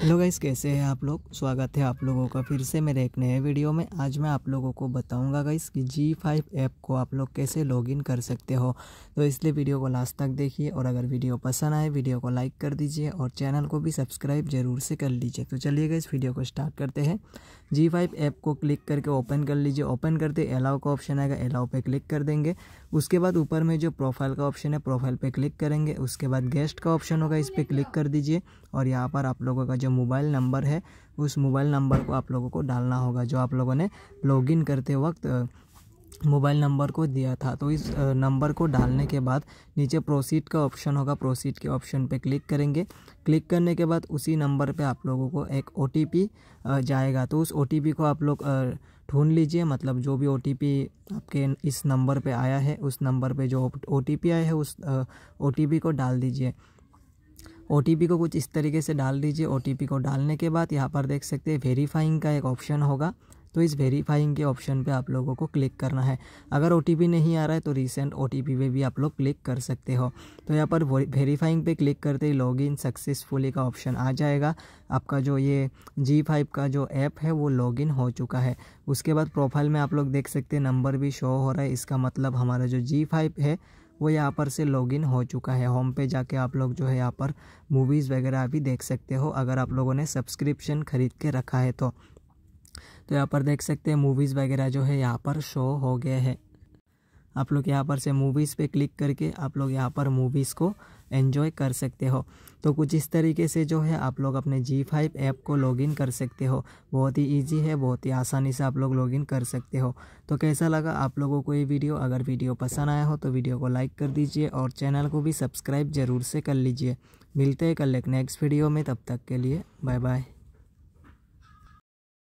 hello guys कैसे हैं आप लोग स्वागत है आप लोगों का फिर से मेरे एक नए वीडियो में आज मैं आप लोगों को बताऊंगा गाइस कि जी फाइव ऐप को आप लोग कैसे लॉगिन कर सकते हो तो इसलिए वीडियो को लास्ट तक देखिए और अगर वीडियो पसंद आए वीडियो को लाइक कर दीजिए और चैनल को भी सब्सक्राइब जरूर से कर लीजिए तो चलिए गाइस वीडियो को स्टार्ट करते हैं जी फाइव ऐप को क्लिक करके ओपन कर लीजिए ओपन करते अलाउ का ऑप्शन आएगा अलाउ पे क्लिक कर देंगे उसके बाद ऊपर में जो प्रोफाइल का ऑप्शन है प्रोफाइल पे क्लिक करेंगे उसके बाद गेस्ट का ऑप्शन होगा इस पर क्लिक कर दीजिए और यहाँ पर आप लोगों का जो जो मोबाइल नंबर है उस मोबाइल नंबर को आप लोगों को डालना होगा जो आप लोगों ने लॉगिन करते वक्त मोबाइल नंबर को दिया था तो इस नंबर को डालने के बाद नीचे प्रोसीड का ऑप्शन होगा प्रोसीड के ऑप्शन पे क्लिक करेंगे क्लिक करने के बाद उसी नंबर पे आप लोगों को एक ओ जाएगा तो उस ओ को आप लोग ढूंढ लीजिए मतलब जो भी ओ आपके इस नंबर पे आया है उस नंबर पे जो ओ आया है उस ओ को डाल दीजिए ओ को कुछ इस तरीके से डाल दीजिए ओ को डालने के बाद यहाँ पर देख सकते हैं वेरीफाइंग का एक ऑप्शन होगा तो इस वेरीफाइंग के ऑप्शन पे आप लोगों को क्लिक करना है अगर ओ नहीं आ रहा है तो रिसेंट ओ टी पे भी आप लोग क्लिक कर सकते हो तो यहाँ पर वेरीफाइंग पे क्लिक करते ही लॉगिन सक्सेसफुली का ऑप्शन आ जाएगा आपका जो ये जी फाइव का जो ऐप है वो लॉगिन हो चुका है उसके बाद प्रोफाइल में आप लोग देख सकते हैं नंबर भी शो हो रहा है इसका मतलब हमारा जो जी फाइव है वो यहाँ पर से लॉगिन हो चुका है होम पे जाके आप लोग जो है यहाँ पर मूवीज़ वगैरह भी देख सकते हो अगर आप लोगों ने सब्सक्रिप्शन ख़रीद के रखा है तो तो यहाँ पर देख सकते हैं मूवीज़ वगैरह जो है यहाँ पर शो हो गए हैं आप लोग यहाँ पर से मूवीज़ पे क्लिक करके आप लोग यहाँ पर मूवीज़ को एंजॉय कर सकते हो तो कुछ इस तरीके से जो है आप लोग अपने जी फाइव ऐप को लॉगिन कर सकते हो बहुत ही इजी है बहुत ही आसानी से आप लोग लॉगिन कर सकते हो तो कैसा लगा आप लोगों को ये वीडियो अगर वीडियो पसंद आया हो तो वीडियो को लाइक कर दीजिए और चैनल को भी सब्सक्राइब ज़रूर से कर लीजिए मिलते हैं कल एक नेक्स्ट वीडियो में तब तक के लिए बाय बाय